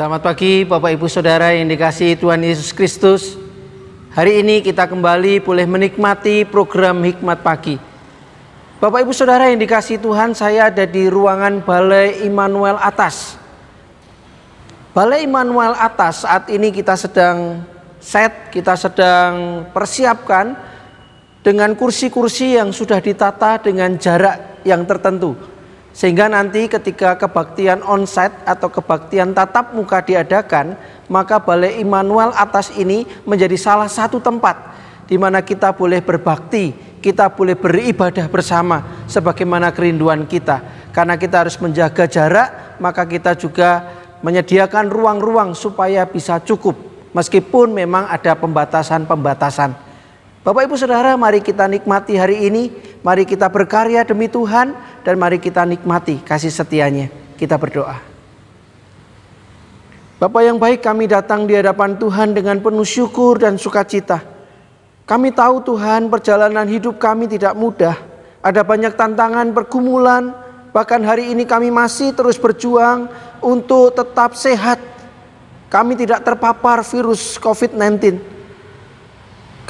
Selamat pagi Bapak Ibu Saudara yang dikasihi Tuhan Yesus Kristus. Hari ini kita kembali boleh menikmati program Hikmat Pagi. Bapak Ibu Saudara yang dikasihi Tuhan, saya ada di ruangan Balai Immanuel Atas. Balai Immanuel Atas saat ini kita sedang set, kita sedang persiapkan dengan kursi-kursi yang sudah ditata dengan jarak yang tertentu sehingga nanti ketika kebaktian onsite atau kebaktian tatap muka diadakan, maka Balai Immanuel atas ini menjadi salah satu tempat di mana kita boleh berbakti, kita boleh beribadah bersama sebagaimana kerinduan kita. Karena kita harus menjaga jarak, maka kita juga menyediakan ruang-ruang supaya bisa cukup meskipun memang ada pembatasan-pembatasan. Bapak Ibu Saudara, mari kita nikmati hari ini, mari kita berkarya demi Tuhan dan mari kita nikmati kasih setianya. Kita berdoa. Bapak yang baik, kami datang di hadapan Tuhan dengan penuh syukur dan sukacita. Kami tahu Tuhan, perjalanan hidup kami tidak mudah. Ada banyak tantangan, pergumulan, bahkan hari ini kami masih terus berjuang untuk tetap sehat. Kami tidak terpapar virus COVID-19.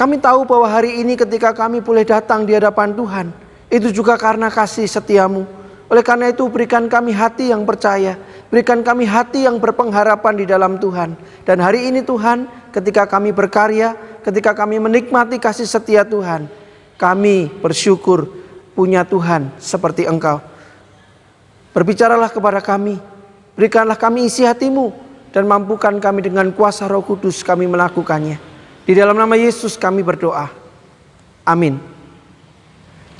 Kami tahu bahwa hari ini ketika kami boleh datang di hadapan Tuhan, itu juga karena kasih setiamu. Oleh karena itu berikan kami hati yang percaya, berikan kami hati yang berpengharapan di dalam Tuhan. Dan hari ini Tuhan, ketika kami berkarya, ketika kami menikmati kasih setia Tuhan, kami bersyukur punya Tuhan seperti Engkau. Berbicaralah kepada kami, berikanlah kami isi hatimu, dan mampukan kami dengan kuasa roh kudus kami melakukannya. Di dalam nama Yesus kami berdoa. Amin.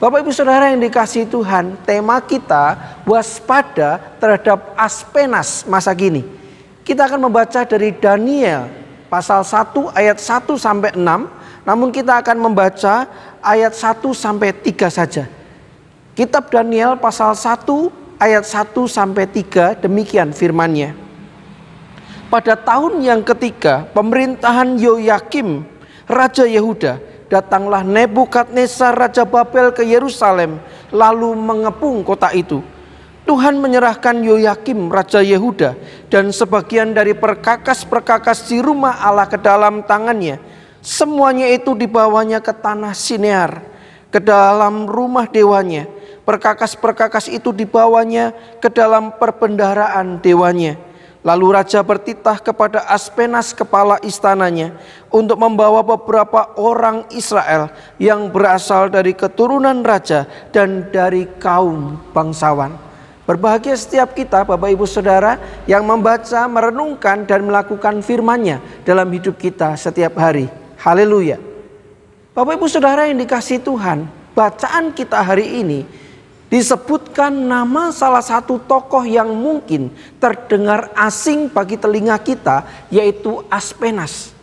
Bapak ibu saudara yang dikasih Tuhan, tema kita waspada terhadap aspenas masa kini. Kita akan membaca dari Daniel pasal 1 ayat 1 sampai 6, namun kita akan membaca ayat 1 sampai 3 saja. Kitab Daniel pasal 1 ayat 1 sampai 3 demikian firmannya pada tahun yang ketiga pemerintahan Yoyakim Raja Yehuda datanglah Nebukadnezar Raja Babel ke Yerusalem lalu mengepung kota itu Tuhan menyerahkan Yoyakim Raja Yehuda dan sebagian dari perkakas-perkakas di rumah Allah ke dalam tangannya semuanya itu dibawanya ke tanah Sinear ke dalam rumah dewanya perkakas-perkakas itu dibawanya ke dalam perbendaharaan dewanya Lalu raja bertitah kepada Aspenas kepala istananya untuk membawa beberapa orang Israel yang berasal dari keturunan raja dan dari kaum bangsawan. Berbahagia setiap kita Bapak Ibu Saudara yang membaca, merenungkan dan melakukan firman-Nya dalam hidup kita setiap hari. Haleluya. Bapak Ibu Saudara yang dikasih Tuhan, bacaan kita hari ini disebutkan nama salah satu tokoh yang mungkin terdengar asing bagi telinga kita yaitu Aspenas.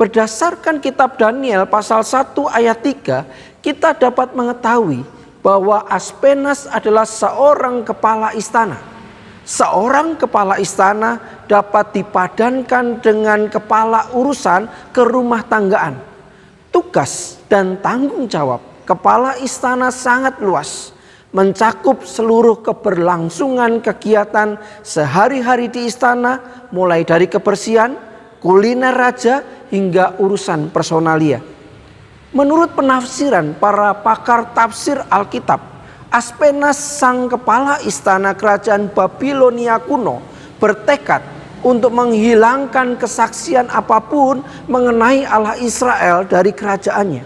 Berdasarkan kitab Daniel pasal 1 ayat 3, kita dapat mengetahui bahwa Aspenas adalah seorang kepala istana. Seorang kepala istana dapat dipadankan dengan kepala urusan ke rumah tanggaan. Tugas dan tanggung jawab kepala istana sangat luas mencakup seluruh keberlangsungan kegiatan sehari-hari di istana, mulai dari kebersihan, kuliner raja, hingga urusan personalia. Menurut penafsiran para pakar tafsir Alkitab, Aspenas sang kepala istana kerajaan Babilonia kuno bertekad untuk menghilangkan kesaksian apapun mengenai Allah Israel dari kerajaannya.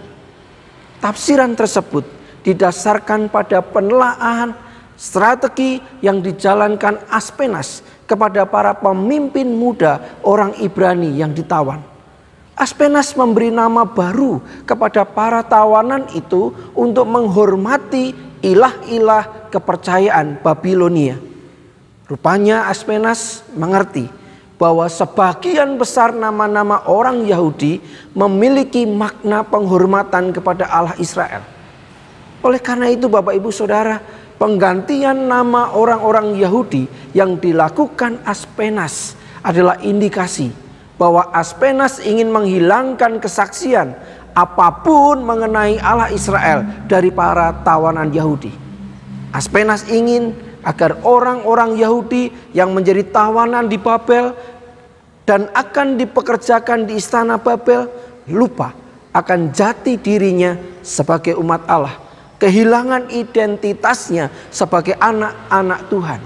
Tafsiran tersebut didasarkan pada penelaahan strategi yang dijalankan Aspenas kepada para pemimpin muda orang Ibrani yang ditawan. Aspenas memberi nama baru kepada para tawanan itu untuk menghormati ilah-ilah kepercayaan Babilonia. Rupanya Aspenas mengerti bahwa sebagian besar nama-nama orang Yahudi memiliki makna penghormatan kepada Allah Israel. Oleh karena itu Bapak Ibu Saudara, penggantian nama orang-orang Yahudi yang dilakukan Aspenas adalah indikasi bahwa Aspenas ingin menghilangkan kesaksian apapun mengenai Allah Israel dari para tawanan Yahudi. Aspenas ingin agar orang-orang Yahudi yang menjadi tawanan di Babel dan akan dipekerjakan di istana Babel lupa akan jati dirinya sebagai umat Allah kehilangan identitasnya sebagai anak-anak Tuhan.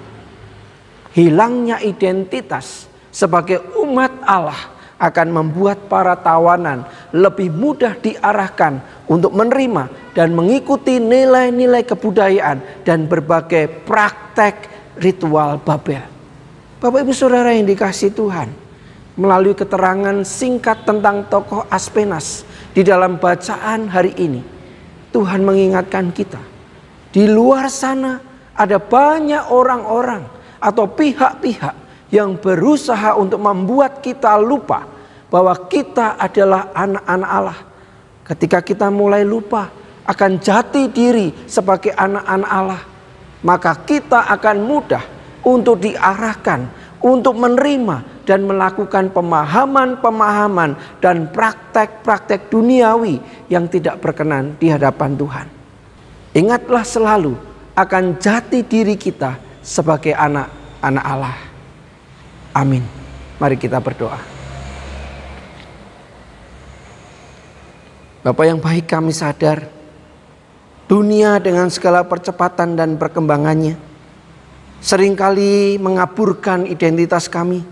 Hilangnya identitas sebagai umat Allah akan membuat para tawanan lebih mudah diarahkan untuk menerima dan mengikuti nilai-nilai kebudayaan dan berbagai praktek ritual Babel. Bapak Ibu Saudara yang dikasih Tuhan, melalui keterangan singkat tentang tokoh Aspenas di dalam bacaan hari ini, Tuhan mengingatkan kita. Di luar sana ada banyak orang-orang atau pihak-pihak yang berusaha untuk membuat kita lupa bahwa kita adalah anak-anak Allah. Ketika kita mulai lupa akan jati diri sebagai anak-anak Allah, maka kita akan mudah untuk diarahkan untuk menerima dan melakukan pemahaman-pemahaman dan praktek-praktek duniawi yang tidak berkenan di hadapan Tuhan. Ingatlah selalu akan jati diri kita sebagai anak-anak Allah. Amin. Mari kita berdoa. Bapak yang baik kami sadar dunia dengan segala percepatan dan perkembangannya seringkali mengaburkan identitas kami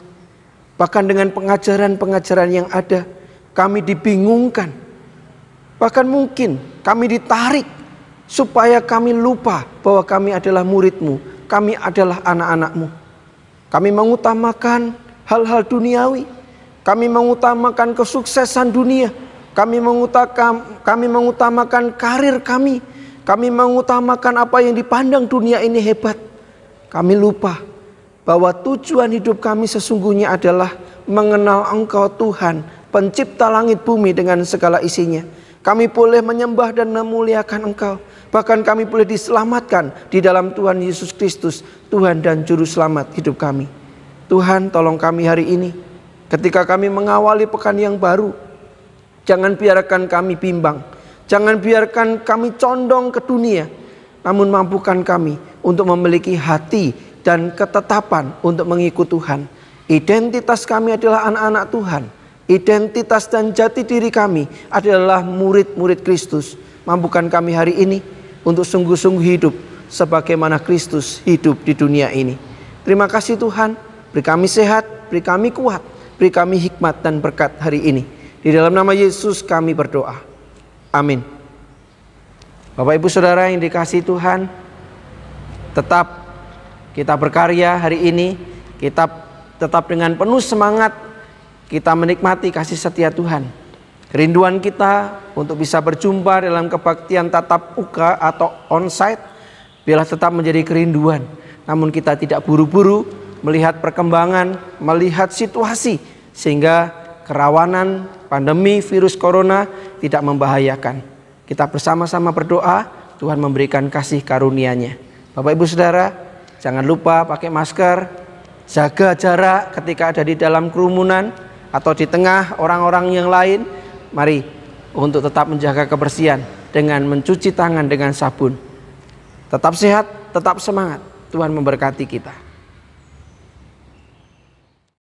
Bahkan dengan pengajaran-pengajaran yang ada, kami dibingungkan. Bahkan mungkin kami ditarik supaya kami lupa bahwa kami adalah muridmu, kami adalah anak-anakmu. Kami mengutamakan hal-hal duniawi, kami mengutamakan kesuksesan dunia, kami mengutamakan, kami mengutamakan karir kami, kami mengutamakan apa yang dipandang dunia ini hebat. Kami lupa bahwa tujuan hidup kami sesungguhnya adalah mengenal Engkau Tuhan, pencipta langit bumi dengan segala isinya. Kami boleh menyembah dan memuliakan Engkau. Bahkan kami boleh diselamatkan di dalam Tuhan Yesus Kristus, Tuhan dan Juru Selamat hidup kami. Tuhan tolong kami hari ini. Ketika kami mengawali pekan yang baru, jangan biarkan kami bimbang. Jangan biarkan kami condong ke dunia. Namun mampukan kami untuk memiliki hati dan ketetapan untuk mengikut Tuhan. Identitas kami adalah anak-anak Tuhan. Identitas dan jati diri kami adalah murid-murid Kristus. Mampukan kami hari ini untuk sungguh-sungguh hidup sebagaimana Kristus hidup di dunia ini. Terima kasih Tuhan, beri kami sehat, beri kami kuat, beri kami hikmat dan berkat hari ini. Di dalam nama Yesus kami berdoa. Amin. Bapak Ibu Saudara yang dikasih Tuhan, tetap kita berkarya hari ini, kita tetap dengan penuh semangat kita menikmati kasih setia Tuhan. Kerinduan kita untuk bisa berjumpa dalam kebaktian tatap muka atau onsite biarlah tetap menjadi kerinduan. Namun kita tidak buru-buru melihat perkembangan, melihat situasi sehingga kerawanan pandemi virus corona tidak membahayakan. Kita bersama-sama berdoa, Tuhan memberikan kasih karunia-Nya. Bapak Ibu Saudara, Jangan lupa pakai masker, jaga jarak ketika ada di dalam kerumunan atau di tengah orang-orang yang lain. Mari untuk tetap menjaga kebersihan dengan mencuci tangan dengan sabun. Tetap sehat, tetap semangat. Tuhan memberkati kita.